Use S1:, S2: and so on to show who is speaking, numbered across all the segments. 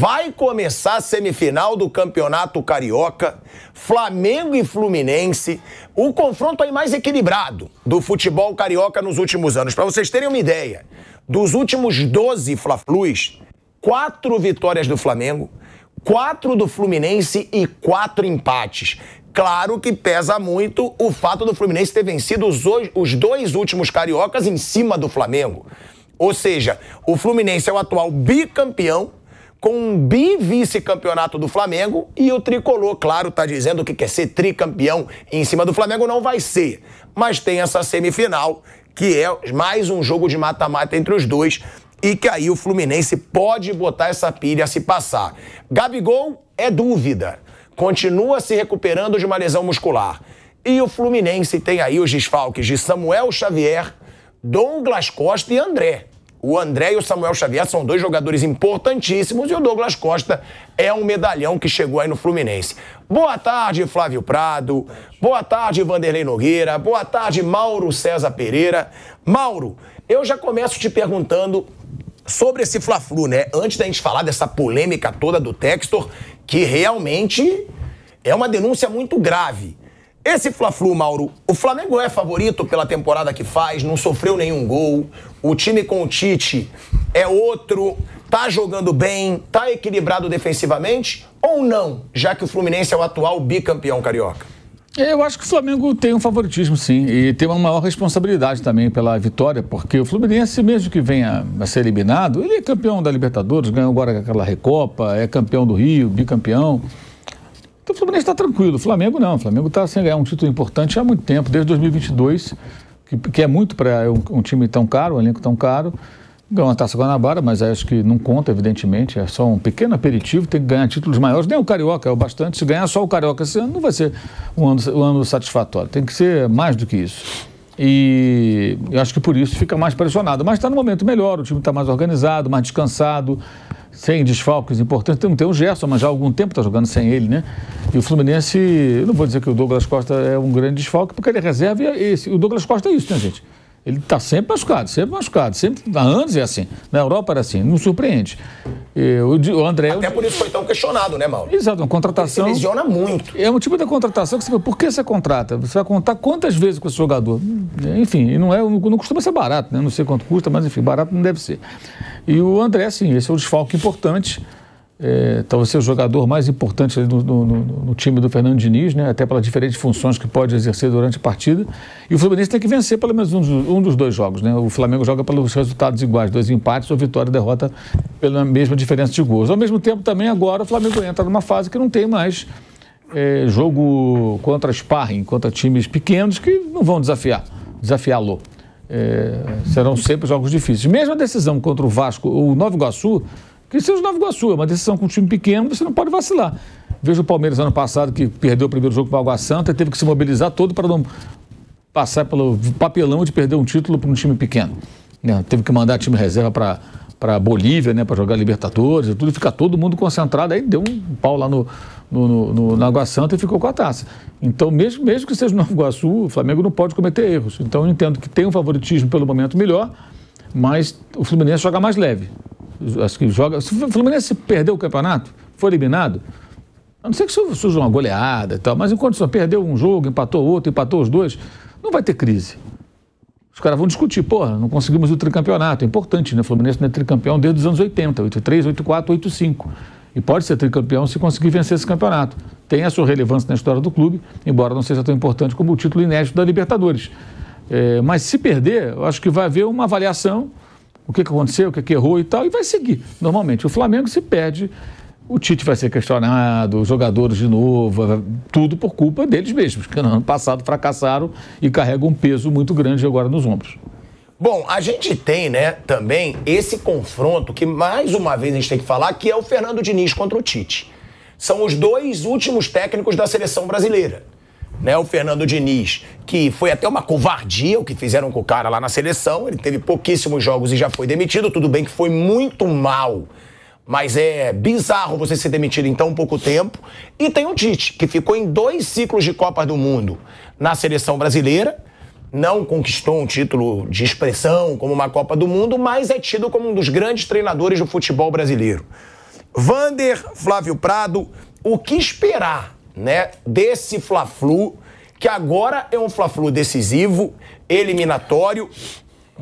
S1: Vai começar a semifinal do Campeonato Carioca, Flamengo e Fluminense, o confronto aí mais equilibrado do futebol carioca nos últimos anos. Para vocês terem uma ideia, dos últimos 12 Fla-Flus, quatro vitórias do Flamengo, quatro do Fluminense e quatro empates. Claro que pesa muito o fato do Fluminense ter vencido os dois últimos cariocas em cima do Flamengo. Ou seja, o Fluminense é o atual bicampeão com um bi-vice-campeonato do Flamengo e o tricolor, claro, está dizendo que quer ser tricampeão em cima do Flamengo, não vai ser. Mas tem essa semifinal, que é mais um jogo de mata-mata entre os dois e que aí o Fluminense pode botar essa pilha a se passar. Gabigol é dúvida, continua se recuperando de uma lesão muscular. E o Fluminense tem aí os desfalques de Samuel Xavier, Douglas Costa e André. O André e o Samuel Xavier são dois jogadores importantíssimos e o Douglas Costa é um medalhão que chegou aí no Fluminense. Boa tarde, Flávio Prado. Boa tarde, Vanderlei Nogueira. Boa tarde, Mauro César Pereira. Mauro, eu já começo te perguntando sobre esse Fla-Flu, né? Antes da gente falar dessa polêmica toda do Textor, que realmente é uma denúncia muito grave. Esse Fla-Flu, Mauro, o Flamengo é favorito pela temporada que faz, não sofreu nenhum gol. O time com o Tite é outro, tá jogando bem, tá equilibrado defensivamente ou não, já que o Fluminense é o atual bicampeão carioca?
S2: Eu acho que o Flamengo tem um favoritismo, sim, e tem uma maior responsabilidade também pela vitória, porque o Fluminense, mesmo que venha a ser eliminado, ele é campeão da Libertadores, ganhou agora aquela Recopa, é campeão do Rio, bicampeão o Fluminense está tranquilo, o Flamengo não. O Flamengo está sem assim, ganhar é um título importante há muito tempo, desde 2022, que, que é muito para um, um, time tão caro, um elenco tão caro. Ganhou uma taça Guanabara, mas acho que não conta, evidentemente. É só um pequeno aperitivo, tem que ganhar títulos maiores. Nem o Carioca é o bastante. Se ganhar só o Carioca esse ano, não vai ser um ano, um ano satisfatório. Tem que ser mais do que isso. E eu acho que por isso fica mais pressionado. Mas está no momento melhor, o time está mais organizado, mais descansado sem desfalques importantes. Tem, tem o Gerson, mas já há algum tempo está jogando sem ele, né? E o Fluminense, eu não vou dizer que o Douglas Costa é um grande desfalque, porque ele é reserva e é esse. O Douglas Costa é isso, né, gente? Ele está sempre machucado, sempre machucado. Sempre, há anos é assim. Na Europa era assim. Não surpreende. o André.
S1: Até por isso foi tão questionado, né, Mauro? Exato,
S2: uma contratação. Ele lesiona muito. É um tipo de contratação que você fala, por que você contrata? Você vai contar quantas vezes com esse jogador? Enfim, não, é, não costuma ser barato, né? Não sei quanto custa, mas enfim, barato não deve ser. E o André, sim, esse é um desfalque importante. É, talvez seja o jogador mais importante no, no, no, time do Fernando Diniz, né? até pelas diferentes funções que pode exercer durante a partida. E o Fluminense tem que vencer pelo menos um, um dos dois jogos. Né? O Flamengo joga pelos resultados iguais, dois empates ou vitória e derrota pela mesma diferença de gols. Ao mesmo tempo, também agora o Flamengo entra numa fase que não tem mais é, jogo contra sparring, contra times pequenos que não vão desafiar, desafiá-lo é, serão sempre jogos difíceis. Mesmo a decisão contra o Vasco ou o Nova Iguaçu, que seja o Nova Iguaçu, é uma decisão com um time pequeno, você não pode vacilar. Veja o Palmeiras ano passado, que perdeu o primeiro jogo para o Água Santa, teve que se mobilizar todo para não passar pelo papelão de perder um título para um time pequeno. Né? teve que mandar time reserva para para Bolívia, né, para jogar Libertadores, tudo, fica todo mundo concentrado, aí deu um pau lá no, no, no, na Água Santa e ficou com a taça. Então, mesmo, mesmo que seja no Nova Iguaçu, o Flamengo não pode cometer erros. Então, eu entendo que tem um favoritismo pelo momento melhor, mas o Fluminense joga mais leve. Acho que joga. Se o Fluminense perdeu o campeonato, foi eliminado, a não ser que surja uma goleada e tal, mas enquanto só perdeu um jogo, empatou outro, empatou os dois, não vai ter crise. Os caras vão discutir, porra, não conseguimos o tricampeonato. É importante, né? O Fluminense não é tricampeão desde os anos 80, 83, 84, 85. E pode ser tricampeão se conseguir vencer esse campeonato. Tem a sua relevância na história do clube, embora não seja tão importante como o título inédito da Libertadores. É, mas se perder, eu acho que vai haver uma avaliação, o que, que aconteceu, o que, que errou e tal, e vai seguir normalmente. O Flamengo se perde o Tite vai ser questionado, os jogadores de novo, tudo por culpa deles mesmos, que no ano passado fracassaram e carregam um peso muito grande agora nos ombros.
S1: Bom, a gente tem, né, também esse confronto que mais uma vez a gente tem que falar, que é o Fernando Diniz contra o Tite. São os dois últimos técnicos da seleção brasileira. Né, o Fernando Diniz, que foi até uma covardia o que fizeram com o cara lá na seleção, ele teve pouquíssimos jogos e já foi demitido, tudo bem que foi muito mal mas é bizarro você ser demitido em tão pouco tempo. E tem o Tite, que ficou em dois ciclos de Copa do Mundo na seleção brasileira. Não conquistou um título de expressão como uma Copa do Mundo, mas é tido como um dos grandes treinadores do futebol brasileiro. Vander, Flávio Prado, o que esperar, né, desse Fla-Flu, que agora é um Fla-Flu decisivo, eliminatório,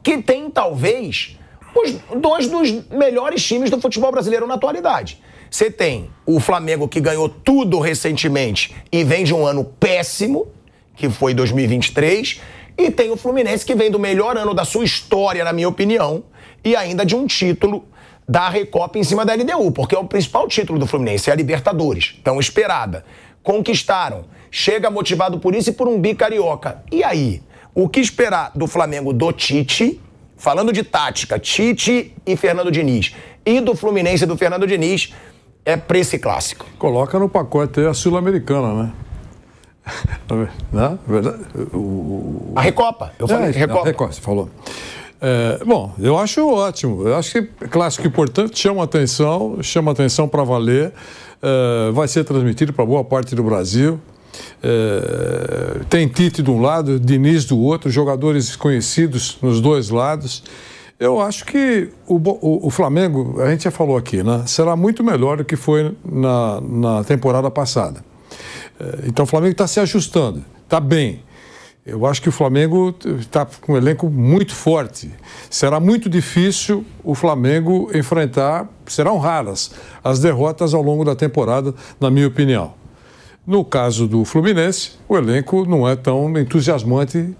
S1: que tem talvez os dois dos melhores times do futebol brasileiro na atualidade. Você tem o Flamengo que ganhou tudo recentemente e vem de um ano péssimo, que foi 2023, e tem o Fluminense que vem do melhor ano da sua história, na minha opinião, e ainda de um título da Recopa em cima da LDU, porque é o principal título do Fluminense, é a Libertadores, tão esperada. Conquistaram, chega motivado por isso e por um bicarioca. E aí, o que esperar do Flamengo do Tite? Falando de tática, Tite e Fernando Diniz. E do Fluminense e do Fernando Diniz é preço esse clássico. Coloca no pacote a Sul-Americana, né? Tá Não,
S3: né? verdade, o, A Recopa. Eu é, falei é, Recopa. Recopa, você falou. É, bom, eu acho ótimo. Eu acho que é clássico importante, chama atenção, chama atenção para valer. É, vai ser transmitido para boa parte do Brasil. Eh, tem Tite de um lado, Diniz do outro, jogadores conhecidos nos dois lados. Eu acho que o, o, o, Flamengo, a gente já falou aqui, né? será muito melhor do que foi na, na temporada passada. Eh, então o Flamengo está se ajustando, está bem. Eu acho que o Flamengo está com um elenco muito forte. Será muito difícil o Flamengo enfrentar, serão raras as derrotas ao longo da temporada, na minha opinião. No caso do Fluminense, o elenco não é tão entusiasmante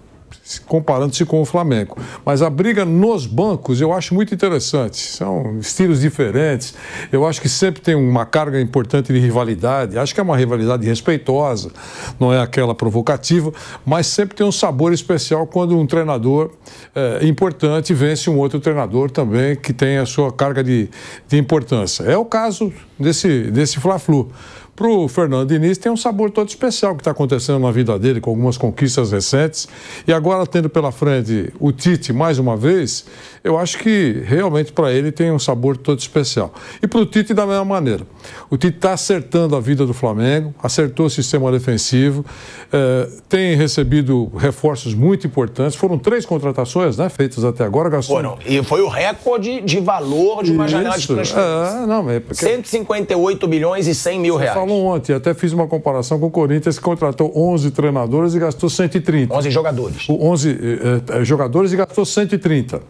S3: comparando-se com o Flamengo. Mas a briga nos bancos eu acho muito interessante. São estilos diferentes. Eu acho que sempre tem uma carga importante de rivalidade. Acho que é uma rivalidade respeitosa, não é aquela provocativa, mas sempre tem um sabor especial quando um treinador é, importante vence um outro treinador também que tem a sua carga de, de importância. É o caso desse, desse Fla-Flu para o Fernando Diniz tem um sabor todo especial que está acontecendo na vida dele, com algumas conquistas recentes. E agora, tendo pela frente o Tite mais uma vez, eu acho que realmente para ele tem um sabor todo especial. E para o Tite, da mesma maneira. O Tite está acertando a vida do Flamengo, acertou o sistema defensivo, eh, tem recebido reforços muito importantes. Foram três contratações né, feitas até agora,
S1: Gaston. Foram. E foi o recorde de valor de uma Isso. janela de transferência. É, não, é porque... 158 milhões e 100 mil reais
S3: ontem, até fiz uma comparação com o Corinthians, que contratou 11 treinadores e gastou 130.
S1: 11 jogadores. O 11 eh,
S3: eh, eh, jogadores e gastou 130.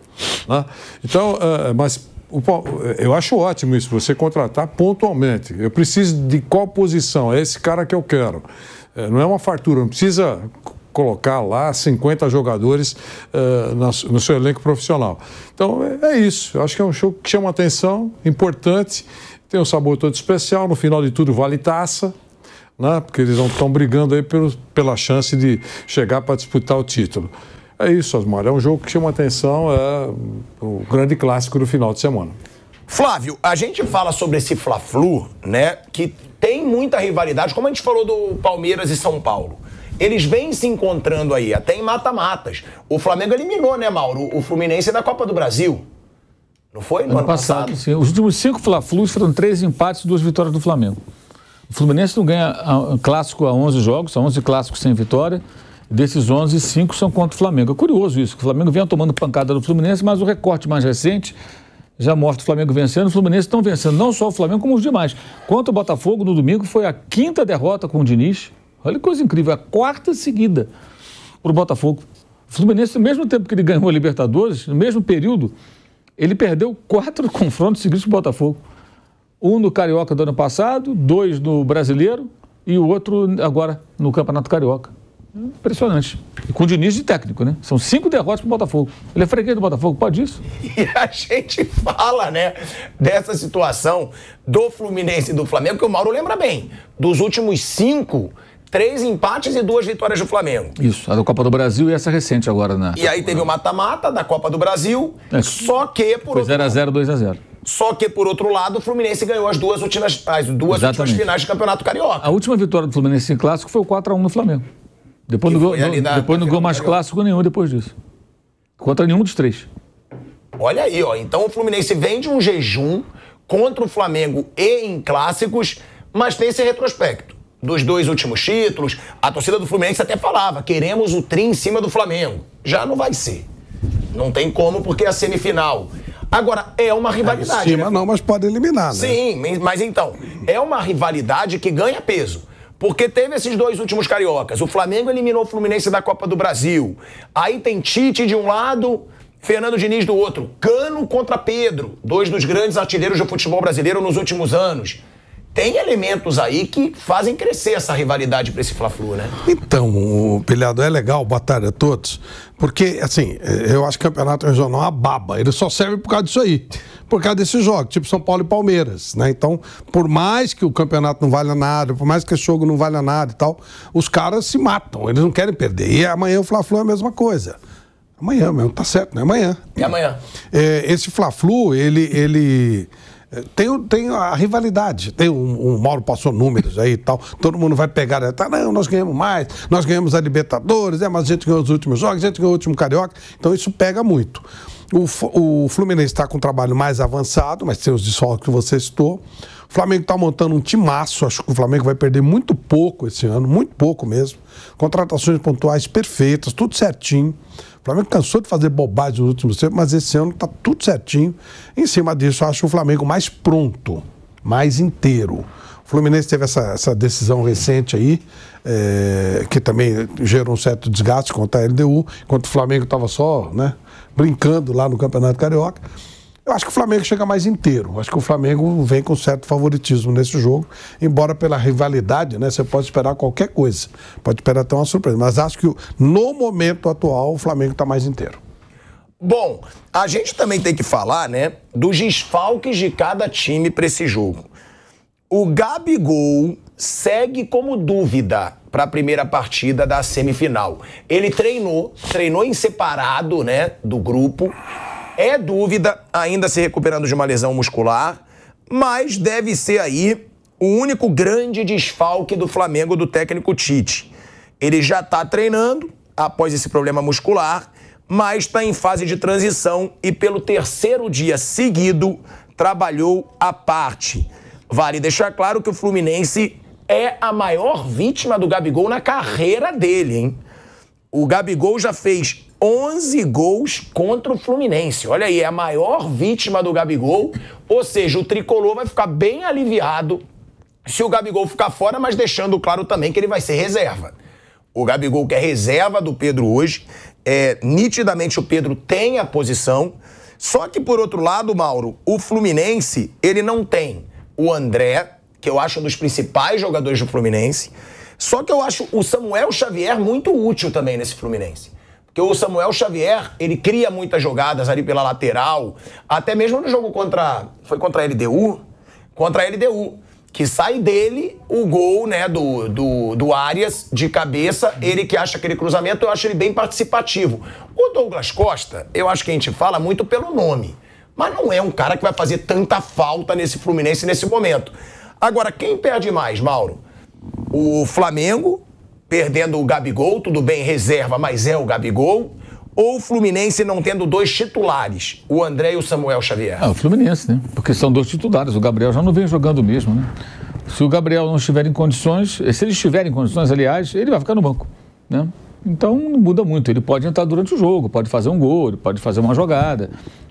S3: Né? Então, eh, mas eh, eu acho ótimo isso, você contratar pontualmente. Eu preciso de qual posição? É esse cara que eu quero. Não é uma fartura, não precisa colocar lá 50 jogadores no seu elenco profissional. Então é, é, isso. Eu acho que é um show que chama atenção, importante tem um sabor todo especial, no final de tudo vale taça, né? porque eles estão brigando aí pelo, pela chance de chegar para disputar o título. É isso, Osmar. É um jogo que chama atenção, é o grande clássico do final de semana.
S1: Flávio, a gente fala sobre esse Fla-Flu, né? Que tem muita rivalidade, como a gente falou do Palmeiras e São Paulo. Eles vêm se encontrando aí, até em mata-matas. O Flamengo eliminou, né, Mauro, o Fluminense da Copa do Brasil. Não foi? No ano, ano
S2: passado, passado, sim. Os últimos cinco Fla-Flus foram três empates e duas vitórias do Flamengo. O Fluminense não ganha a, ah, a, clássico há 11 jogos, há 11 clássicos sem vitória. Desses 11, 5 são contra o Flamengo. É curioso isso, que o Flamengo vinha tomando pancada do Fluminense, mas o recorte mais recente já mostra o Flamengo vencendo. O Fluminense estão vencendo não só o Flamengo, como os demais. Quanto ao Botafogo, no domingo foi a quinta derrota com o Diniz. Olha que coisa incrível, é a quarta seguida para o Botafogo. O Fluminense, no mesmo tempo que ele ganhou a Libertadores, no mesmo período, ele perdeu quatro confrontos seguidos com o Botafogo. Um no Carioca do ano passado, dois no Brasileiro e o outro agora no Campeonato Carioca. Impressionante. E com o Diniz de técnico, né? São cinco derrotas pro o Botafogo. Ele é freguês do Botafogo, pode
S1: isso? E a gente fala, né, dessa situação do Fluminense e do Flamengo, que o Mauro lembra bem. Dos últimos cinco, Três empates e duas vitórias do Flamengo.
S2: Isso, a da Copa do Brasil e essa recente agora, né? E aí teve
S1: o mata-mata da Copa do Brasil, é. só que por Foi 0x0, 2x0. Só que, por outro lado, o Fluminense ganhou as duas últimas, as duas últimas finais do Campeonato Carioca.
S2: A última vitória do Fluminense em clássico foi o 4x1 no Flamengo. Depois depois não ganhou mais Carioca. clássico nenhum depois disso. Contra nenhum dos três.
S1: Olha aí, ó. Então o Fluminense vem de um jejum contra o Flamengo e em clássicos, mas tem esse retrospecto dos dois últimos títulos, a torcida do Fluminense até falava: queremos o tri em cima do Flamengo. Já não vai ser. Não tem como, porque é a semifinal. Agora, é uma é rivalidade. em cima né? não,
S4: mas pode eliminar, né? Sim,
S1: mas então, é uma rivalidade que ganha peso. Porque teve esses dois últimos cariocas. O Flamengo eliminou o Fluminense da Copa do Brasil. Aí tem Tite de um lado, Fernando Diniz do outro. Cano contra Pedro, dois dos grandes artilheiros do futebol brasileiro nos últimos anos tem elementos aí que fazem crescer essa rivalidade para esse Fla-Flu, né?
S4: Então, Pelhado, é legal, boa tarde a todos, porque, assim, eh, eu acho que o Campeonato Regional é uma baba, ele só serve por causa disso aí, por causa desses jogos, tipo São Paulo e Palmeiras, né? Então, por mais que o campeonato não valha nada, por mais que o jogo não valha nada e tal, os caras se matam, eles não querem perder. E amanhã o Fla-Flu é a mesma coisa. Amanhã mesmo, tá certo, né? Amanhã. É amanhã. É, esse Fla-Flu, ele... ele tem, tem a rivalidade. Tem o, um, um Mauro passou números aí e tal. Todo mundo vai pegar. Né? Tá, não, nós ganhamos mais, nós ganhamos a Libertadores, é, mas a gente ganhou os últimos jogos, a gente ganhou o último Carioca. Então isso pega muito. O, o Fluminense está com um trabalho mais avançado, mas tem os desfalques que você citou. O Flamengo está montando um timaço. Acho que o Flamengo vai perder muito pouco esse ano, muito pouco mesmo. Contratações pontuais perfeitas, tudo certinho. O Flamengo cansou de fazer bobagem nos últimos tempos, mas esse ano está tudo certinho. Em cima disso, eu acho o Flamengo mais pronto, mais inteiro. O Fluminense teve essa, essa decisão recente aí, é, que também gerou um certo desgaste contra a LDU, enquanto o Flamengo estava só né, brincando lá no Campeonato Carioca. Eu acho que o Flamengo chega mais inteiro. Eu acho que o Flamengo vem com certo favoritismo nesse jogo, embora pela rivalidade, né? Você pode esperar qualquer coisa. Pode esperar até uma surpresa. Mas acho que no momento atual o Flamengo está mais inteiro.
S1: Bom, a gente também tem que falar, né, dos desfalques de cada time para esse jogo. O Gabigol segue como dúvida para a primeira partida da semifinal. Ele treinou, treinou em separado, né, do grupo é dúvida, ainda se recuperando de uma lesão muscular, mas deve ser aí o único grande desfalque do Flamengo do técnico Tite. Ele já está treinando após esse problema muscular, mas está em fase de transição e pelo terceiro dia seguido trabalhou à parte. Vale deixar claro que o Fluminense é a maior vítima do Gabigol na carreira dele, hein? O Gabigol já fez 11 gols contra o Fluminense. Olha aí, é a maior vítima do Gabigol. Ou seja, o tricolor vai ficar bem aliviado se o Gabigol ficar fora, mas deixando claro também que ele vai ser reserva. O Gabigol que é reserva do Pedro hoje. É, nitidamente o Pedro tem a posição. Só que, por outro lado, Mauro, o Fluminense, ele não tem o André, que eu acho um dos principais jogadores do Fluminense. Só que eu acho o Samuel Xavier muito útil também nesse Fluminense que o Samuel Xavier, ele cria muitas jogadas ali pela lateral, até mesmo no jogo contra, foi contra a LDU? Contra a LDU, que sai dele o gol, né, do, do, do Arias de cabeça, ele que acha aquele cruzamento, eu acho ele bem participativo. O Douglas Costa, eu acho que a gente fala muito pelo nome, mas não é um cara que vai fazer tanta falta nesse Fluminense nesse momento. Agora, quem perde mais, Mauro? O Flamengo perdendo o Gabigol, tudo bem, reserva, mas é o Gabigol. Ou o Fluminense não tendo dois titulares, o André e o Samuel Xavier?
S2: Ah, o Fluminense, né? Porque são dois titulares. O Gabriel já não vem jogando mesmo, né? Se o Gabriel não estiver em condições, eh, se ele estiver em condições, aliás, ele vai ficar no banco, né? Então não muda muito. Ele pode entrar durante o jogo, pode fazer um gol, pode fazer uma jogada.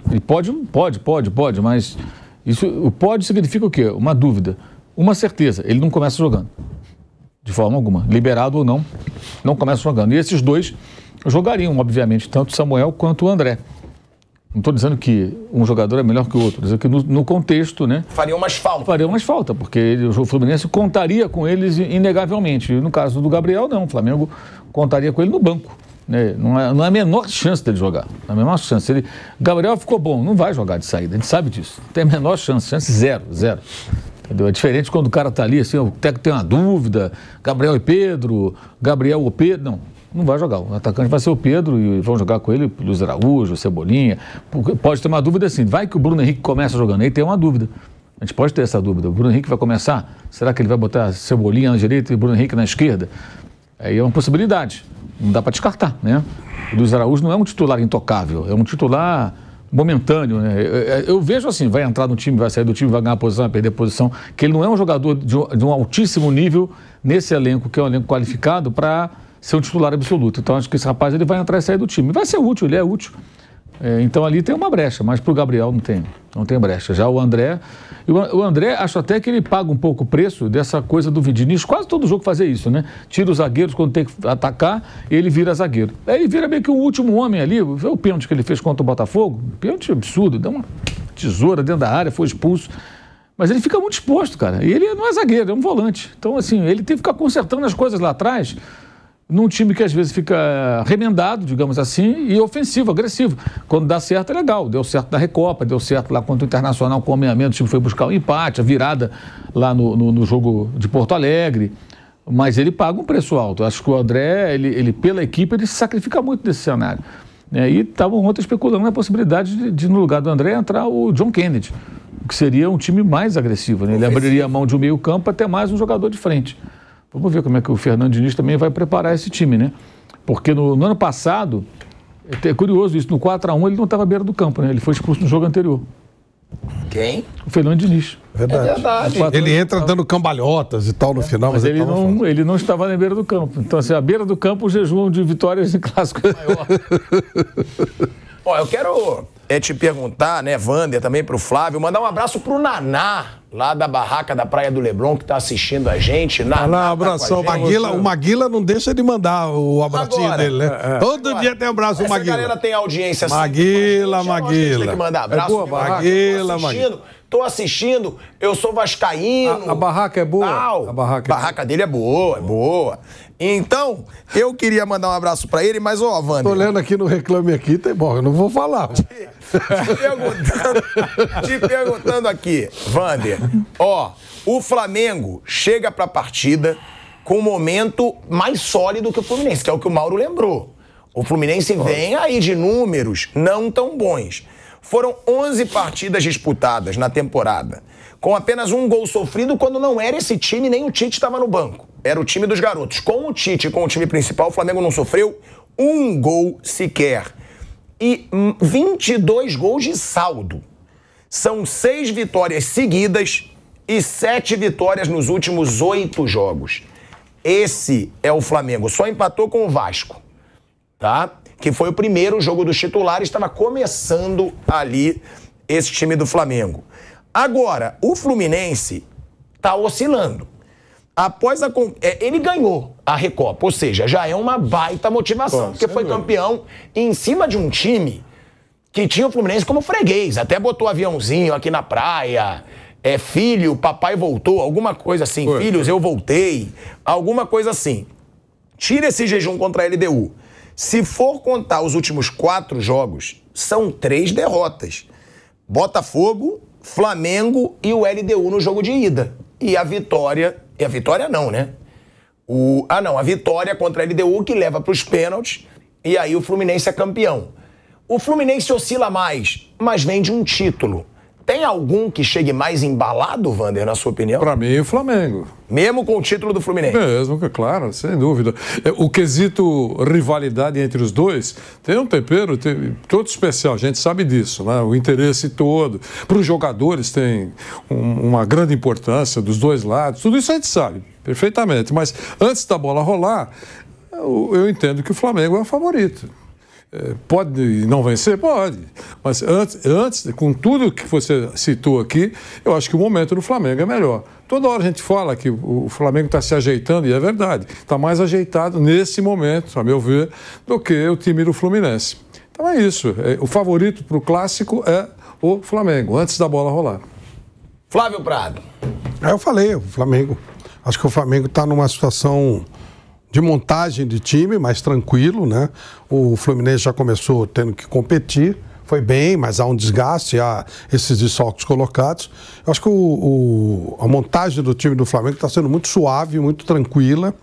S2: Ele pode, pode, pode, pode, mas isso, o pode significa o quê? Uma dúvida. Uma certeza, ele não começa jogando de forma alguma. Liberado ou não, não começa jogando. E esses dois jogariam, obviamente, tanto Samuel quanto o André. Não estou dizendo que um jogador é melhor que o outro, dizendo que no, no, contexto, né? Fariam mais falta. Fariam mais falta, porque ele, o Fluminense contaria com eles inegavelmente. E no caso do Gabriel, não. O Flamengo contaria com ele no banco. Né? Não, é, não é a menor chance dele jogar. Não é a menor chance. Ele, Gabriel ficou bom, não vai jogar de saída, a gente sabe disso. Não tem a menor chance, chance zero, zero. Entendeu? É diferente quando o cara está ali, assim, o técnico tem uma dúvida, Gabriel e Pedro, Gabriel ou Pedro, não. Não vai jogar. O atacante vai ser o Pedro e vão jogar com ele Luiz Araújo, Cebolinha. Pode ter uma dúvida assim. Vai que o Bruno Henrique começa jogando. Aí tem uma dúvida. A gente pode ter essa dúvida. O Bruno Henrique vai começar? Será que ele vai botar Cebolinha na direita e o Bruno Henrique na esquerda? Aí é uma possibilidade. Não dá para descartar, né? O Luiz Araújo não é um titular intocável. É um titular momentâneo. Né? Eu vejo assim, vai entrar no time, vai sair do time, vai ganhar posição, vai perder posição, que ele não é um jogador de um, de um altíssimo nível nesse elenco, que é um elenco qualificado, para ser um titular absoluto. Então acho que esse rapaz ele vai entrar e sair do time. Vai ser útil, ele é útil. É, então ali tem uma brecha, mas para o Gabriel não tem, não tem brecha. Já o André, o André acho até que ele paga um pouco o preço dessa coisa do Vidinis. Quase todo jogo fazer isso, né? Tira os zagueiros quando tem que atacar, ele vira zagueiro. Aí é, ele vira meio que o último homem ali. Vê o pênalti que ele fez contra o Botafogo, pênalti absurdo, deu uma tesoura dentro da área, foi expulso. Mas ele fica muito exposto, cara. E ele não é zagueiro, é um volante. Então, assim, ele tem que ficar consertando as coisas lá atrás num time que às vezes fica eh, remendado, digamos assim, e ofensivo, agressivo. Quando dá certo, é legal. Deu certo na Recopa, deu certo lá contra o Internacional com o ameaçamento, o time foi buscar o um empate, a virada lá no, no, no, jogo de Porto Alegre. Mas ele paga um preço alto. Acho que o André, ele, ele pela equipe, ele se sacrifica muito nesse cenário. E é, e estavam ontem especulando na possibilidade de, de, no lugar do André, entrar o John Kennedy, que seria um time mais agressivo. Né? Ele abriria a mão de um meio campo até mais um jogador de frente. Vamos ver como é que o Fernando Diniz também vai preparar esse time, né? Porque no, no ano passado, é, é curioso isso, no 4x1 ele não estava à beira do campo, né? Ele foi expulso no jogo anterior. Quem? O Fernando Diniz. É verdade. É verdade. Ele entra dando cambalhotas e tal no é, final, mas, mas ele, ele não, ele não estava na beira do campo. Então, assim, à beira do campo, o jejum de vitórias em clássico é maior.
S1: Ó, eu quero é te perguntar, né, Wander, também pro Flávio, mandar um abraço pro Naná, lá da barraca da Praia do Leblon, que tá assistindo a gente. Naná, Naná tá abração. Tá Maguila, o
S4: Maguila não deixa de mandar o abracinho Agora, dele, né? É, é. Todo Agora, dia tem
S1: abraço do Maguila. Essa galera tem audiência assim. Maguila, gente, Maguila. Tem que mandar é abraço. É boa, Maguila, Maguila. Tô assistindo, eu sou vascaíno. A, a barraca é boa. Tal. A barraca, é barraca boa. dele é boa, é boa. Então, eu queria mandar um abraço para ele, mas, ó, Wander... Tô olhando aqui no Reclame Aqui, tem bom, eu não vou falar. Te, te, perguntando, te perguntando aqui, Wander, ó, o Flamengo chega pra partida com um momento mais sólido que o Fluminense, que é o que o Mauro lembrou. O Fluminense vem aí de números não tão bons. Foram 11 partidas disputadas na temporada, com apenas um gol sofrido quando não era esse time, nem o Tite estava no banco. Era o time dos garotos. Com o Tite, com o time principal, o Flamengo não sofreu um gol sequer. E 22 gols de saldo. São seis vitórias seguidas e sete vitórias nos últimos oito jogos. Esse é o Flamengo. Só empatou com o Vasco, tá? que foi o primeiro jogo dos titulares, estava começando ali esse time do Flamengo. Agora, o Fluminense está oscilando. Após a. É, ele ganhou a Recopa, ou seja, já é uma baita motivação, porque foi campeão em cima de um time que tinha o Fluminense como freguês. Até botou aviãozinho aqui na praia. É filho, papai voltou, alguma coisa assim. Foi. Filhos, eu voltei. Alguma coisa assim. Tira esse jejum contra a LDU. Se for contar os últimos quatro jogos, são três derrotas: Botafogo, Flamengo e o LDU no jogo de ida. E a vitória. E a vitória não, né? O, ah, não, a vitória contra a LDU que leva para os pênaltis e aí o Fluminense é campeão. O Fluminense oscila mais, mas vem de um título. Tem algum que chegue mais embalado, Vander, na sua opinião? Para mim, o Flamengo. Mesmo com o título do Fluminense? Mesmo, claro, sem dúvida. É, o quesito
S3: rivalidade entre os dois tem um tempero tem, todo especial, a gente sabe disso, né? o interesse todo. Para os jogadores tem um, uma grande importância dos dois lados, tudo isso a gente sabe perfeitamente. Mas antes da bola rolar, eu, eu entendo que o Flamengo é o favorito. Eh, pode não vencer? Pode. Mas antes, antes, com tudo que você citou aqui, eu acho que o momento do Flamengo é melhor. Toda hora a gente fala que o Flamengo está se ajeitando, e é verdade. Está mais ajeitado nesse momento, a meu ver, do que o time do Fluminense. Então é isso. É, o favorito para o clássico é o Flamengo, antes da bola rolar. Flávio Prado.
S4: É, eu falei, o Flamengo. Acho que o Flamengo está numa situação de montagem de time, mais tranquilo, né? O Fluminense já começou tendo que competir, foi bem, mas há um desgaste, há esses desfalques colocados. Eu acho que o, o, a montagem do time do Flamengo está sendo muito suave, muito tranquila,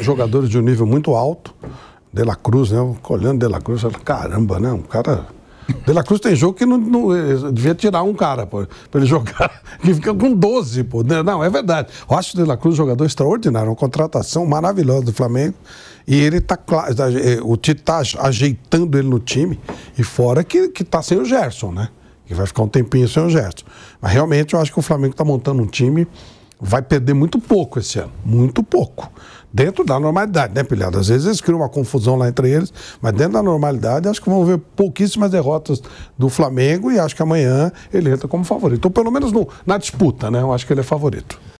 S4: jogadores de um nível muito alto. De La Cruz, né? Olhando De La Cruz, caramba, né? Um cara de La Cruz tem jogo que não, não eh, eh, devia tirar um cara pra ele jogar, que fica com 12, pô. Não, é verdade. Eu acho o De La Cruz um jogador extraordinário, uma contratação maravilhosa do Flamengo. E ele tá eh, o Tite tá ajeitando ele no time e fora que que tá sem o Gerson, né? Que vai ficar um tempinho sem o Gerson. Mas realmente eu acho que o Flamengo está montando um time vai perder muito pouco esse ano, muito pouco dentro da normalidade, né, Pilhado? Às vezes eles criam uma confusão lá entre eles, mas dentro da normalidade acho que vão ver pouquíssimas derrotas do Flamengo e acho que amanhã ele entra como favorito. Ou pelo menos no, na disputa, né? Eu acho que ele é favorito.